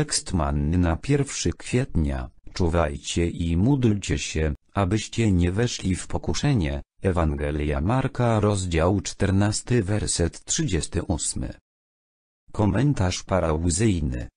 Tekst manny na 1 kwietnia, czuwajcie i módlcie się, abyście nie weszli w pokuszenie, Ewangelia Marka rozdział 14 werset 38. Komentarz parauzyjny.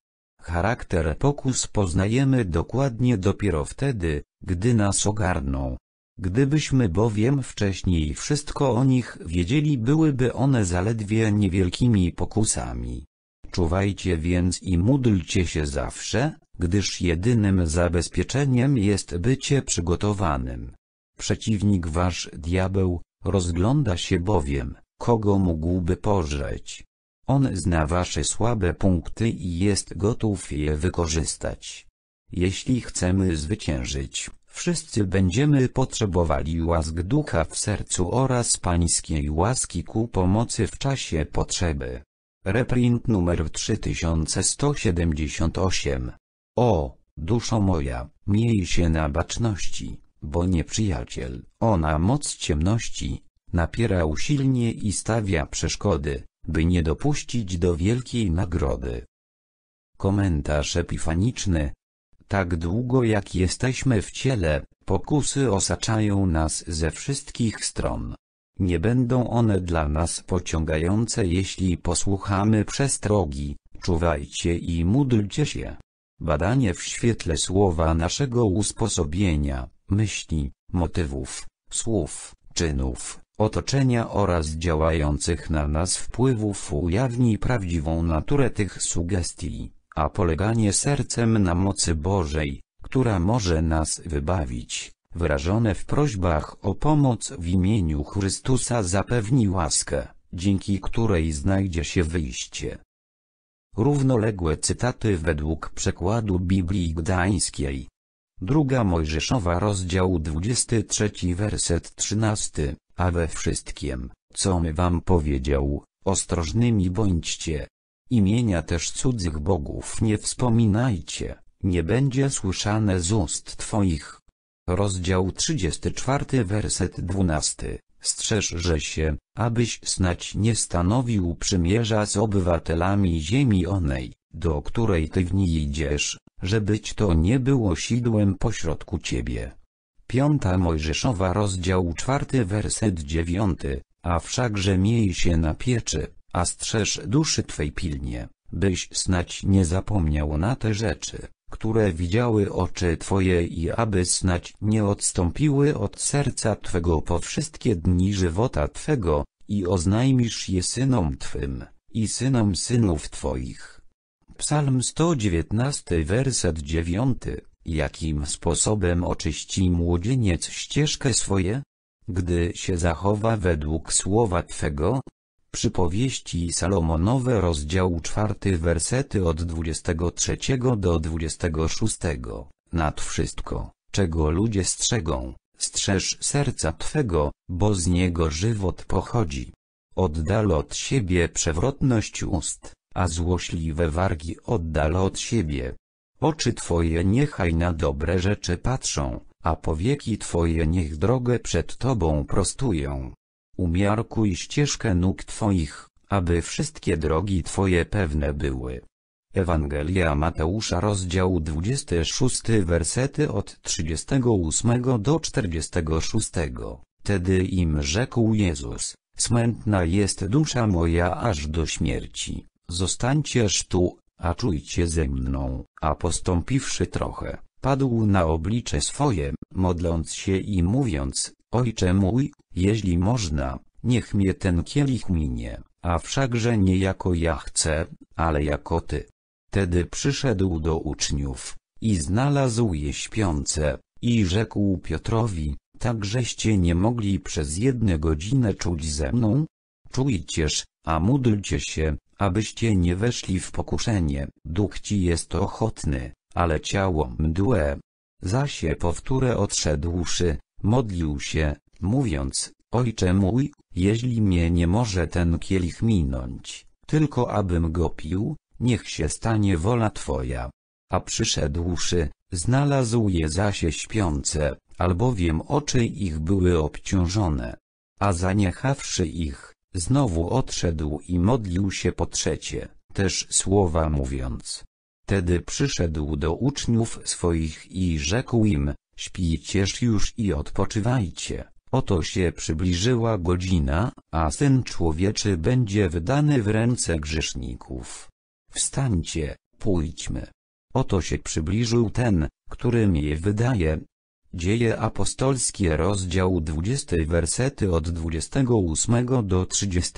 Charakter pokus poznajemy dokładnie dopiero wtedy, gdy nas ogarną. Gdybyśmy bowiem wcześniej wszystko o nich wiedzieli byłyby one zaledwie niewielkimi pokusami. Czuwajcie więc i módlcie się zawsze, gdyż jedynym zabezpieczeniem jest bycie przygotowanym. Przeciwnik wasz diabeł, rozgląda się bowiem, kogo mógłby pożreć. On zna wasze słabe punkty i jest gotów je wykorzystać. Jeśli chcemy zwyciężyć, wszyscy będziemy potrzebowali łask ducha w sercu oraz pańskiej łaski ku pomocy w czasie potrzeby. Reprint numer 3178. O, duszo moja, miej się na baczności, bo nieprzyjaciel, ona moc ciemności, napiera usilnie i stawia przeszkody, by nie dopuścić do wielkiej nagrody. Komentarz epifaniczny. Tak długo jak jesteśmy w ciele, pokusy osaczają nas ze wszystkich stron. Nie będą one dla nas pociągające jeśli posłuchamy przestrogi, czuwajcie i módlcie się. Badanie w świetle słowa naszego usposobienia, myśli, motywów, słów, czynów, otoczenia oraz działających na nas wpływów ujawni prawdziwą naturę tych sugestii, a poleganie sercem na mocy Bożej, która może nas wybawić, wyrażone w prośbach o pomoc w imieniu Chrystusa zapewni łaskę, dzięki której znajdzie się wyjście. Równoległe cytaty według przekładu Biblii Gdańskiej. Druga Mojżeszowa rozdział 23 werset 13, a we wszystkim, co my wam powiedział, ostrożnymi bądźcie. Imienia też cudzych bogów nie wspominajcie, nie będzie słyszane z ust twoich. Rozdział 34 werset 12. Strzeżże się, abyś snać nie stanowił przymierza z obywatelami ziemi onej, do której ty w niej idziesz, żebyć to nie było sidłem pośrodku ciebie. Piąta Mojżeszowa rozdział czwarty werset dziewiąty, a wszakże miej się na pieczy, a strzeż duszy Twej pilnie, byś snać nie zapomniał na te rzeczy które widziały oczy Twoje i aby snać nie odstąpiły od serca Twego po wszystkie dni żywota Twego, i oznajmisz je synom Twym, i synom synów Twoich. Psalm 119 werset 9 Jakim sposobem oczyści młodzieniec ścieżkę swoje? Gdy się zachowa według słowa Twego, Przypowieści Salomonowe rozdział 4 wersety od 23 do 26. Nad wszystko, czego ludzie strzegą, strzeż serca Twego, bo z niego żywot pochodzi. Oddal od siebie przewrotność ust, a złośliwe wargi oddal od siebie. Oczy Twoje niechaj na dobre rzeczy patrzą, a powieki Twoje niech drogę przed Tobą prostują. Umiarkuj ścieżkę nóg Twoich, aby wszystkie drogi Twoje pewne były. Ewangelia Mateusza rozdział 26 wersety od 38 do 46 Wtedy im rzekł Jezus, smętna jest dusza moja aż do śmierci, zostańcież tu, a czujcie ze mną, a postąpiwszy trochę, padł na oblicze swoje, modląc się i mówiąc, Ojcze mój, jeśli można, niech mnie ten kielich minie, a wszakże nie jako ja chcę, ale jako ty. Tedy przyszedł do uczniów i znalazł je śpiące, i rzekł Piotrowi, takżeście nie mogli przez jedne godzinę czuć ze mną? Czujcież, a módlcie się, abyście nie weszli w pokuszenie, duch ci jest ochotny, ale ciało mdłe. Zasie powtórę odszedłszy, modlił się, mówiąc, ojcze mój, jeśli mnie nie może ten kielich minąć, tylko abym go pił, niech się stanie wola Twoja. A przyszedłszy, znalazł je zasie śpiące, albowiem oczy ich były obciążone. A zaniechawszy ich, znowu odszedł i modlił się po trzecie, też słowa mówiąc. Tedy przyszedł do uczniów swoich i rzekł im, śpijcież już i odpoczywajcie. Oto się przybliżyła godzina, a Syn Człowieczy będzie wydany w ręce grzeszników. Wstańcie, pójdźmy. Oto się przybliżył ten, który mnie wydaje. Dzieje apostolskie rozdział 20 wersety od 28 do 30.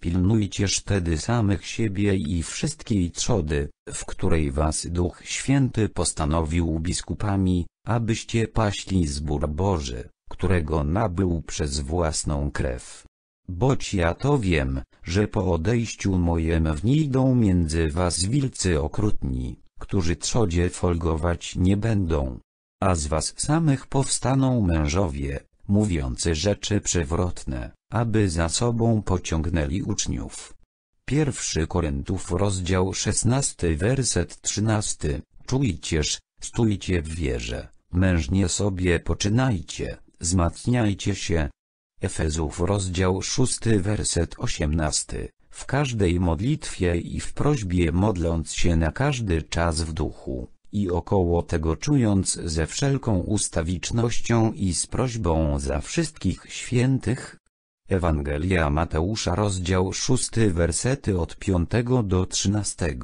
Pilnujcież tedy samych siebie i wszystkiej trzody, w której was Duch Święty postanowił biskupami, abyście paśli zbór Boży którego nabył przez własną krew. Boć ja to wiem, że po odejściu mojem wnidą między was wilcy okrutni, którzy trzodzie folgować nie będą. A z was samych powstaną mężowie, mówiący rzeczy przewrotne, aby za sobą pociągnęli uczniów. Pierwszy Korintów rozdział 16 werset 13 Czujcież, stójcie w wierze, mężnie sobie poczynajcie. Zmacniajcie się. Efezów rozdział 6 werset 18 w każdej modlitwie i w prośbie modląc się na każdy czas w duchu, i około tego czując ze wszelką ustawicznością i z prośbą za wszystkich świętych. Ewangelia Mateusza rozdział 6 wersety od 5 do 13,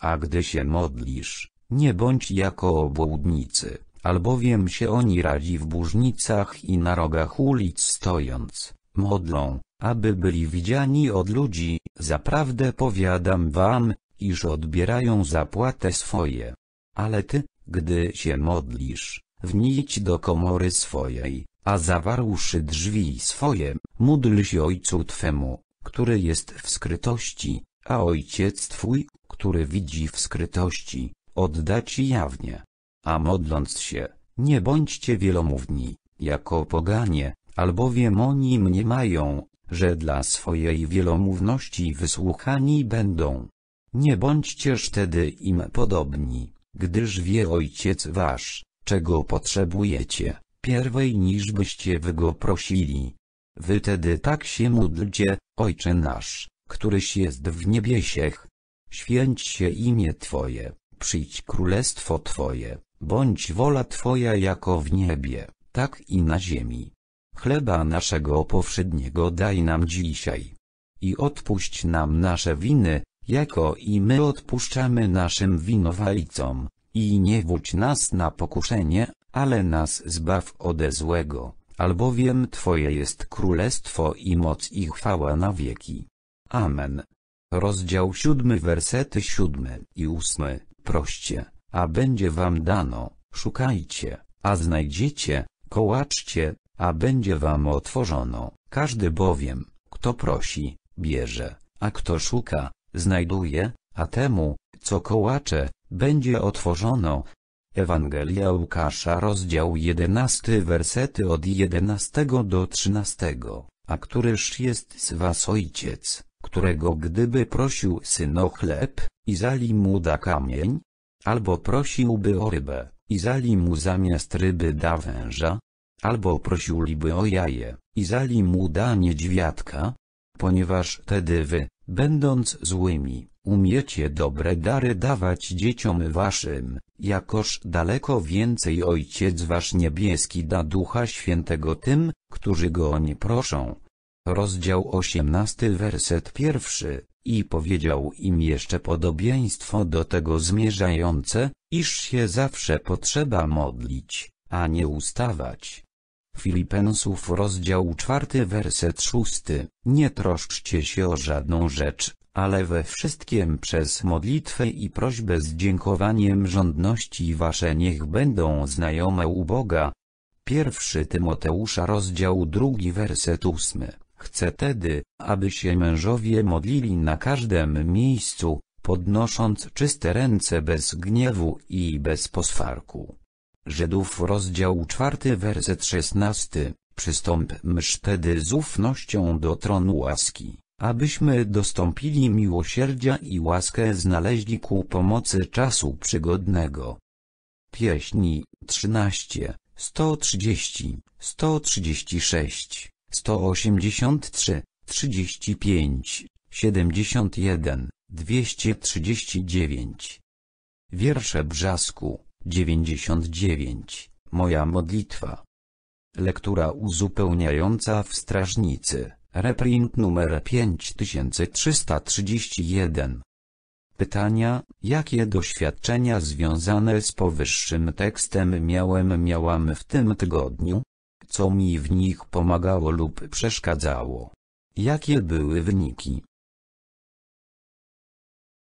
a gdy się modlisz, nie bądź jako obłudnicy albowiem się oni radzi w bóżnicach i na rogach ulic stojąc, modlą, aby byli widziani od ludzi, zaprawdę powiadam wam, iż odbierają zapłatę swoje. Ale ty, gdy się modlisz, wnijdź do komory swojej, a zawarłszy drzwi swoje, módl się Ojcu Twemu, który jest w skrytości, a Ojciec Twój, który widzi w skrytości, odda Ci jawnie. A modląc się, nie bądźcie wielomówni, jako poganie, albowiem oni mnie mają, że dla swojej wielomówności wysłuchani będą. Nie bądźcież tedy im podobni, gdyż wie Ojciec Wasz, czego potrzebujecie, pierwej niż byście wy Go prosili. Wy tedy tak się módlcie, Ojcze nasz, któryś jest w niebiesiech. Święć się imię Twoje, przyjdź królestwo Twoje Bądź wola Twoja jako w niebie, tak i na ziemi. Chleba naszego powszedniego daj nam dzisiaj. I odpuść nam nasze winy, jako i my odpuszczamy naszym winowajcom, i nie wódź nas na pokuszenie, ale nas zbaw ode złego, albowiem Twoje jest królestwo i moc i chwała na wieki. Amen. Rozdział siódmy wersety siódmy i ósmy, proście a będzie wam dano, szukajcie, a znajdziecie, kołaczcie, a będzie wam otworzono. Każdy bowiem, kto prosi, bierze, a kto szuka, znajduje, a temu, co kołacze, będzie otworzono. Ewangelia Łukasza rozdział 11 wersety od 11 do 13 A któryż jest z was ojciec, którego gdyby prosił syno chleb, i zali mu da kamień? Albo prosiłby o rybę, i zali mu zamiast ryby da węża. Albo prosiłby o jaje, i zali mu da niedźwiadka. Ponieważ tedy wy, będąc złymi, umiecie dobre dary dawać dzieciom waszym, jakoż daleko więcej Ojciec wasz niebieski da Ducha Świętego tym, którzy go o nie proszą. Rozdział 18 werset pierwszy. I powiedział im jeszcze podobieństwo do tego zmierzające, iż się zawsze potrzeba modlić, a nie ustawać. Filipensów rozdział czwarty werset szósty. Nie troszczcie się o żadną rzecz, ale we wszystkim przez modlitwę i prośbę z dziękowaniem rządności wasze niech będą znajome u Boga. Pierwszy Tymoteusza rozdział drugi werset ósmy. Chcę tedy, aby się mężowie modlili na każdym miejscu, podnosząc czyste ręce bez gniewu i bez posfarku. Żydów rozdział 4 werset 16 Przystąpmy tedy z ufnością do tronu łaski, abyśmy dostąpili miłosierdzia i łaskę znaleźli ku pomocy czasu przygodnego. Pieśni 13, 130, 136 183, 35, 71, 239. Wiersze Brzasku, 99, Moja modlitwa. Lektura uzupełniająca w strażnicy, reprint numer 5331. Pytania, jakie doświadczenia związane z powyższym tekstem miałem miałam w tym tygodniu? co mi w nich pomagało lub przeszkadzało. Jakie były wyniki?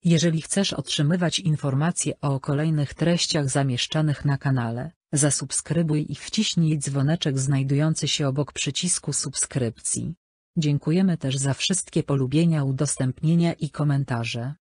Jeżeli chcesz otrzymywać informacje o kolejnych treściach zamieszczanych na kanale, zasubskrybuj i wciśnij dzwoneczek znajdujący się obok przycisku subskrypcji. Dziękujemy też za wszystkie polubienia, udostępnienia i komentarze.